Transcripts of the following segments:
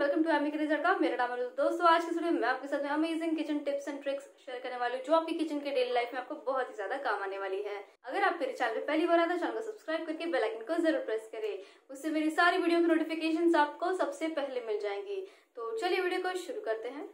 welcome to Amy result का मेरा नाम है दोस्तों आज के वीडियो में आपके साथ में amazing kitchen tips and tricks share करने वाली हूँ जो आपकी किचन के डेली लाइफ में आपको बहुत ही ज्यादा काम आने वाली है अगर आप मेरे चैनल पे पहली बार आते हैं चैनल को सब्सक्राइब करके बेल आइकन को जरूर प्रेस करें उससे मेरी सारी वीडियो की नोटिफिकेशन आपको सबसे पहले मिल जाएंगी तो चलिए वीडियो को शुरू करते हैं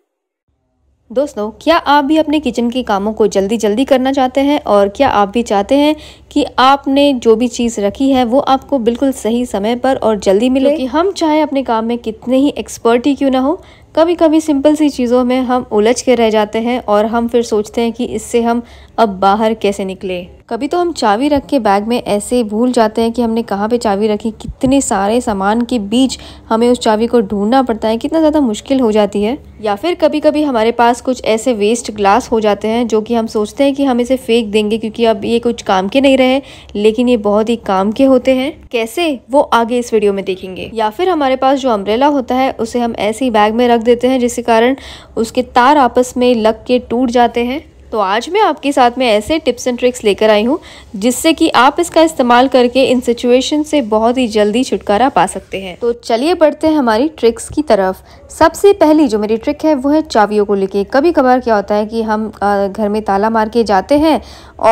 दोस्तों क्या आप भी अपने किचन के कामों को जल्दी जल्दी करना चाहते हैं और क्या आप भी चाहते हैं कि आपने जो भी चीज़ रखी है वो आपको बिल्कुल सही समय पर और जल्दी मिले कि हम चाहे अपने काम में कितने ही एक्सपर्ट ही क्यों ना हो कभी कभी सिंपल सी चीज़ों में हम उलझ के रह जाते हैं और हम फिर सोचते हैं कि इससे हम अब बाहर कैसे निकले कभी तो हम चाबी रख के बैग में ऐसे भूल जाते हैं कि हमने कहाँ पे चाबी रखी कितने सारे सामान के बीच हमें उस चाबी को ढूंढना पड़ता है कितना ज़्यादा मुश्किल हो जाती है या फिर कभी कभी हमारे पास कुछ ऐसे वेस्ट ग्लास हो जाते हैं जो कि हम सोचते हैं कि हम इसे फेंक देंगे क्योंकि अब ये कुछ काम के नहीं रहे लेकिन ये बहुत ही काम के होते हैं कैसे वो आगे इस वीडियो में देखेंगे या फिर हमारे पास जो अम्ब्रेला होता है उसे हम ऐसे ही बैग में रख देते हैं जिसके कारण उसके तार आपस में लग के टूट जाते हैं तो आज मैं आपके साथ में ऐसे टिप्स एंड ट्रिक्स लेकर आई हूँ जिससे कि आप इसका इस्तेमाल करके इन सिचुएशन से बहुत ही जल्दी छुटकारा पा सकते हैं तो चलिए बढ़ते हैं हमारी ट्रिक्स की तरफ सबसे पहली जो मेरी ट्रिक है वो है चावियों को लेके कभी कभार क्या होता है कि हम घर में ताला मार के जाते हैं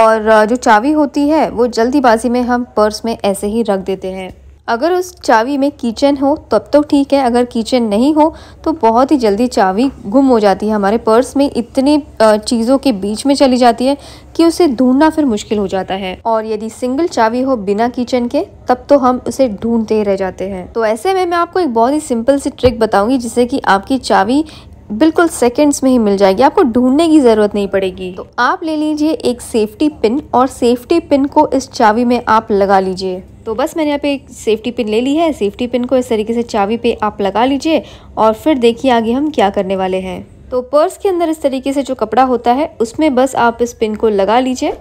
और जो चावी होती है वो जल्दीबाजी में हम पर्स में ऐसे ही रख देते हैं अगर उस चावी में कीचन हो तब तो ठीक है अगर कीचन नहीं हो तो बहुत ही जल्दी चावी गुम हो जाती है हमारे पर्स में इतनी चीज़ों के बीच में चली जाती है कि उसे ढूंढना फिर मुश्किल हो जाता है और यदि सिंगल चावी हो बिना किचन के तब तो हम उसे ढूंढते ही रह जाते हैं तो ऐसे में मैं आपको एक बहुत ही सिंपल सी ट्रिक बताऊंगी जिससे कि आपकी चावी बिल्कुल सेकेंड्स में ही मिल जाएगी आपको ढूंढने की ज़रूरत नहीं पड़ेगी तो आप ले लीजिए एक सेफ्टी पिन और सेफ्टी पिन को इस चावी में आप लगा लीजिए तो बस मैंने यहाँ पे सेफ्टी पिन ले ली है सेफ्टी पिन को इस तरीके से चाबी पे आप लगा लीजिए और फिर देखिए आगे हम क्या करने वाले हैं तो पर्स के अंदर इस तरीके से जो कपड़ा होता है उसमें बस आप इस पिन को लगा लीजिए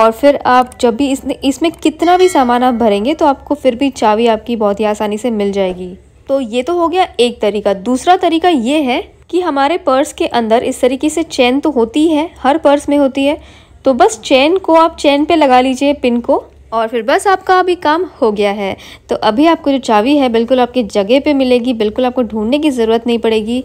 और फिर आप जब भी इसमें इसमें कितना भी सामान आप भरेंगे तो आपको फिर भी चाबी आपकी बहुत ही आसानी से मिल जाएगी तो ये तो हो गया एक तरीका दूसरा तरीका ये है कि हमारे पर्स के अंदर इस तरीके से चैन तो होती है हर पर्स में होती है तो बस चैन को आप चैन पे लगा लीजिए पिन को और फिर बस आपका अभी काम हो गया है तो अभी आपको जो चाबी है बिल्कुल आपकी जगह पे मिलेगी बिल्कुल आपको ढूंढने की ज़रूरत नहीं पड़ेगी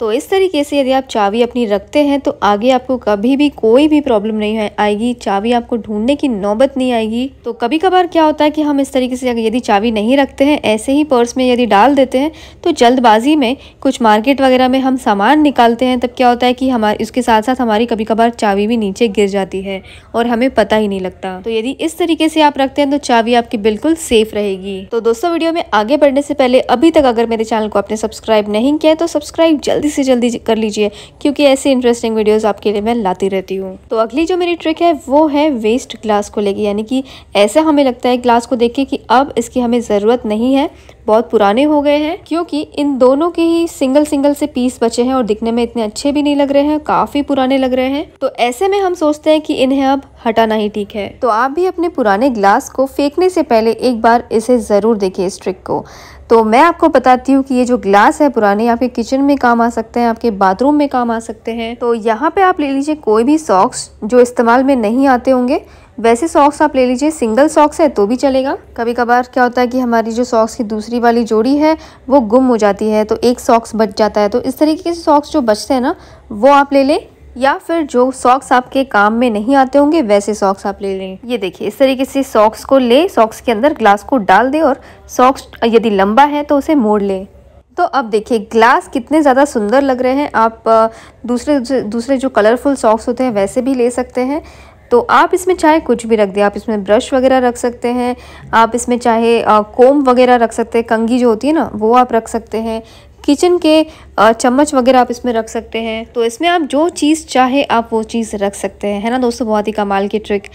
तो इस तरीके से यदि आप चाबी अपनी रखते हैं तो आगे आपको कभी भी कोई भी प्रॉब्लम नहीं आएगी चाबी आपको ढूंढने की नौबत नहीं आएगी तो कभी कभार क्या होता है कि हम इस तरीके से यदि चाबी नहीं रखते हैं ऐसे ही पर्स में यदि डाल देते हैं तो जल्दबाजी में कुछ मार्केट वगैरह में हम सामान निकालते हैं तब क्या होता है कि हमारे उसके साथ साथ हमारी कभी कभार चाबी भी नीचे गिर जाती है और हमें पता ही नहीं लगता तो यदि इस तरीके से आप रखते हैं तो चाबी आपकी बिल्कुल सेफ रहेगी तो दोस्तों वीडियो में आगे बढ़ने से पहले अभी तक अगर मेरे चैनल को आपने सब्सक्राइब नहीं किया तो सब्सक्राइब जल्दी जल्दी से जल्दी कर लीजिए क्योंकि ऐसे इंटरेस्टिंग वीडियोस आपके लिए मैं लाती रहती हूँ तो अगली जो मेरी ट्रिक है वो है वेस्ट ग्लास को लेके यानी कि ऐसा हमें लगता है ग्लास को देख के कि अब इसकी हमें ज़रूरत नहीं है बहुत पुराने हो गए हैं क्योंकि इन दोनों के ही सिंगल सिंगल से पीस बचे हैं और दिखने में इतने अच्छे भी नहीं लग रहे हैं काफ़ी पुराने लग रहे हैं तो ऐसे में हम सोचते हैं कि इन्हें अब हटाना ही ठीक है तो आप भी अपने पुराने ग्लास को फेंकने से पहले एक बार इसे ज़रूर देखिए इस ट्रिक को तो मैं आपको बताती हूँ कि ये जो ग्लास है पुराने आपके किचन में काम आ सकते हैं आपके बाथरूम में काम आ सकते हैं तो यहाँ पे आप ले लीजिए कोई भी सॉक्स जो इस्तेमाल में नहीं आते होंगे वैसे सॉक्स आप ले लीजिए सिंगल सॉक्स है तो भी चलेगा कभी कभार क्या होता है कि हमारी जो सॉक्स की दूसरी वाली जोड़ी है वो गुम हो जाती है तो एक सॉक्स बच जाता है तो इस तरीके के सॉक्स जो बचते हैं ना वो आप ले लें या फिर जो सॉक्स आपके काम में नहीं आते होंगे वैसे सॉक्स आप ले लें ये देखिए इस तरीके से सॉक्स को ले सॉक्स के अंदर ग्लास को डाल दे और सॉक्स यदि लंबा है तो उसे मोड़ लें तो अब देखिए ग्लास कितने ज़्यादा सुंदर लग रहे हैं आप दूसरे दूसरे जो कलरफुल सॉक्स होते हैं वैसे भी ले सकते हैं तो आप इसमें चाहे कुछ भी रख दें आप इसमें ब्रश वगैरह रख सकते हैं आप इसमें चाहे कोम वगैरह रख सकते हैं कंगी जो होती है ना वो आप रख सकते हैं किचन के चम्मच वगैरह आप इसमें रख सकते हैं तो इसमें आप जो चीज़ चाहे आप वो चीज़ रख सकते हैं है ना दोस्तों बहुत ही कमाल की ट्रिक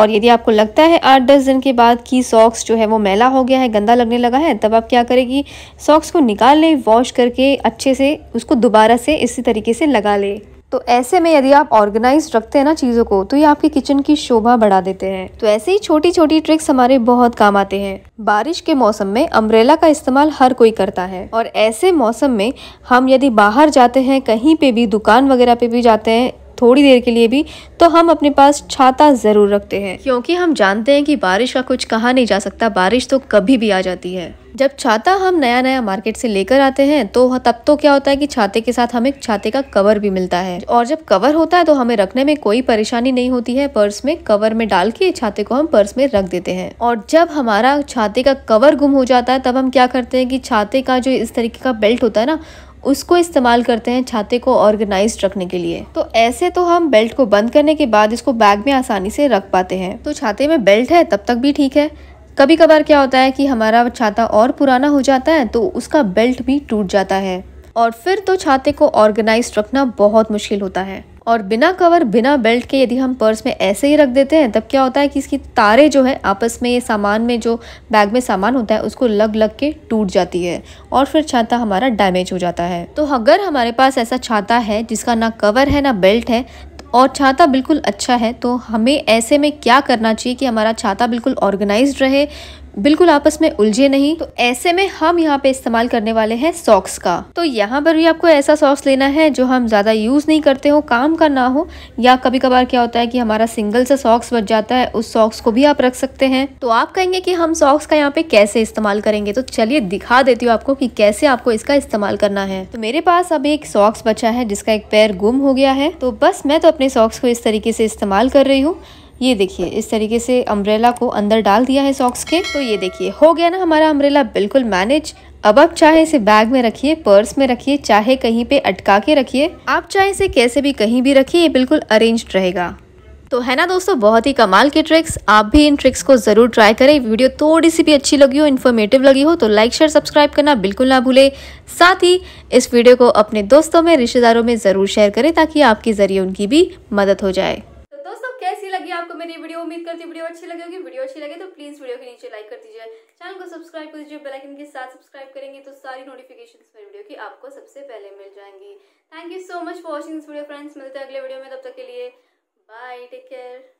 और यदि आपको लगता है आठ दस दिन के बाद कि सॉक्स जो है वो मैला हो गया है गंदा लगने लगा है तब आप क्या करेगी सॉक्स को निकाल लें वॉश करके अच्छे से उसको दोबारा से इसी तरीके से लगा लें तो ऐसे में यदि आप ऑर्गेनाइज रखते हैं ना चीज़ों को तो ये आपके किचन की शोभा बढ़ा देते हैं तो ऐसे ही छोटी छोटी ट्रिक्स हमारे बहुत काम आते हैं बारिश के मौसम में अम्ब्रेला का इस्तेमाल हर कोई करता है और ऐसे मौसम में हम यदि बाहर जाते हैं कहीं पे भी दुकान वगैरह पे भी जाते हैं थोड़ी देर के लिए भी तो हम अपने पास छाता ज़रूर रखते हैं क्योंकि हम जानते हैं कि बारिश का कुछ कहा नहीं जा सकता बारिश तो कभी भी आ जाती है जब छाता हम नया नया मार्केट से लेकर आते हैं तो तब तो क्या होता है कि छाते के साथ हमें छाते का कवर भी मिलता है और जब कवर होता है तो हमें रखने में कोई परेशानी नहीं होती है पर्स में कवर में डाल के छाते को हम पर्स में रख देते हैं और जब हमारा छाते का कवर गुम हो जाता है तब हम क्या करते हैं कि छाते का जो इस तरीके का बेल्ट होता है ना उसको इस्तेमाल करते हैं छाते को ऑर्गेनाइज रखने के लिए तो ऐसे तो हम बेल्ट को बंद करने के बाद इसको बैग में आसानी से रख पाते हैं तो छाते में बेल्ट है तब तक भी ठीक है कभी कभार क्या होता है कि हमारा छाता और पुराना हो जाता है तो उसका बेल्ट भी टूट जाता है और फिर तो छाते को ऑर्गेनाइज रखना बहुत मुश्किल होता है और बिना कवर बिना बेल्ट के यदि हम पर्स में ऐसे ही रख देते हैं तब क्या होता है कि इसकी तारे जो है आपस में ये सामान में जो बैग में सामान होता है उसको लग लग के टूट जाती है और फिर छाता हमारा डैमेज हो जाता है तो अगर हमारे पास ऐसा छाता है जिसका ना कवर है ना बेल्ट है और छाता बिल्कुल अच्छा है तो हमें ऐसे में क्या करना चाहिए कि हमारा छाता बिल्कुल ऑर्गेनाइज्ड रहे बिल्कुल आपस में उलझे नहीं तो ऐसे में हम यहाँ पे इस्तेमाल करने वाले हैं सॉक्स का तो यहाँ पर भी आपको ऐसा सॉक्स लेना है जो हम ज़्यादा यूज़ नहीं करते हो काम का ना हो या कभी कभार क्या होता है कि हमारा सिंगल सा सॉक्स बच जाता है उस सॉक्स को भी आप रख सकते हैं तो आप कहेंगे कि हम सॉक्स का यहाँ पे कैसे इस्तेमाल करेंगे तो चलिए दिखा देती हूँ आपको कि कैसे आपको इसका इस्तेमाल करना है तो मेरे पास अब एक सॉक्स बचा है जिसका एक पैर गुम हो गया है तो बस मैं तो अपने सॉक्स को इस तरीके से इस्तेमाल कर रही हूँ ये देखिए इस तरीके से अम्ब्रेला को अंदर डाल दिया है सॉक्स के तो ये देखिए हो गया ना हमारा अम्ब्रेला बिल्कुल मैनेज अब आप चाहे इसे बैग में रखिए पर्स में रखिए चाहे कहीं पे अटका के रखिए आप चाहे इसे कैसे भी कहीं भी रखिए ये बिल्कुल अरेंज्ड रहेगा तो है ना दोस्तों बहुत ही कमाल के ट्रिक्स आप भी इन ट्रिक्स को जरूर ट्राई करें वीडियो थोड़ी सी भी अच्छी लगी हो इन्फॉर्मेटिव लगी हो तो लाइक शेयर सब्सक्राइब करना बिल्कुल ना भूले साथ ही इस वीडियो को अपने दोस्तों में रिश्तेदारों में ज़रूर शेयर करें ताकि आपके ज़रिए उनकी भी मदद हो जाए मेरी वीडियो उम्मीद करती वीडियो अच्छी लगे होगी वीडियो अच्छी लगे तो प्लीज वीडियो के नीचे लाइक कर दीजिए चैनल को सब्सक्राइब कर दीजिए बेलाइकन के साथ सब्सक्राइब करेंगे तो सारी नोटिफिकेशन मेरी वीडियो की आपको सबसे पहले मिल जाएंगी thank you so much for watching this video friends मिलते हैं अगले वीडियो में तब तक के लिए बाय टेक केयर